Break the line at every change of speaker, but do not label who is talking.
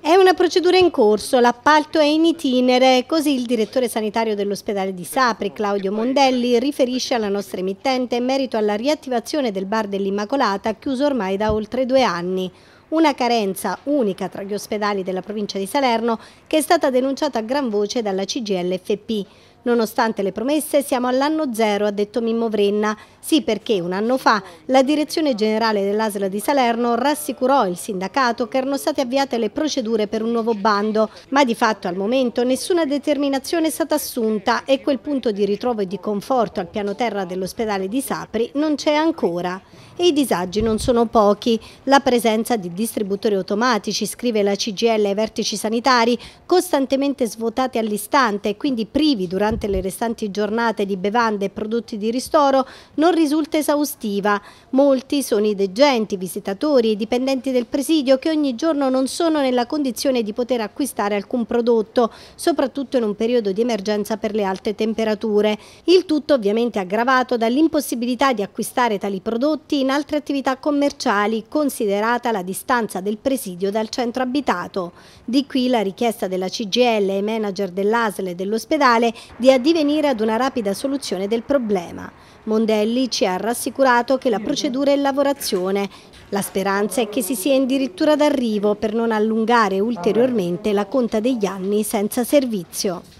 È una procedura in corso, l'appalto è in itinere, così il direttore sanitario dell'ospedale di Sapri, Claudio Mondelli, riferisce alla nostra emittente in merito alla riattivazione del bar dell'Immacolata chiuso ormai da oltre due anni. Una carenza unica tra gli ospedali della provincia di Salerno che è stata denunciata a gran voce dalla CGL FP. Nonostante le promesse siamo all'anno zero, ha detto Mimmo Vrenna. Sì perché un anno fa la direzione generale dell'Asla di Salerno rassicurò il sindacato che erano state avviate le procedure per un nuovo bando, ma di fatto al momento nessuna determinazione è stata assunta e quel punto di ritrovo e di conforto al piano terra dell'ospedale di Sapri non c'è ancora. E i disagi non sono pochi. La presenza di distributori automatici, scrive la CGL ai vertici sanitari, costantemente svuotati all'istante e quindi privi durante durante le restanti giornate di bevande e prodotti di ristoro non risulta esaustiva. Molti sono i degenti, visitatori e dipendenti del presidio che ogni giorno non sono nella condizione di poter acquistare alcun prodotto, soprattutto in un periodo di emergenza per le alte temperature. Il tutto ovviamente aggravato dall'impossibilità di acquistare tali prodotti in altre attività commerciali, considerata la distanza del presidio dal centro abitato. Di qui la richiesta della CGL e manager dell'ASL e dell'ospedale di di addivenire ad una rapida soluzione del problema. Mondelli ci ha rassicurato che la procedura è in lavorazione. La speranza è che si sia addirittura d'arrivo per non allungare ulteriormente la conta degli anni senza servizio.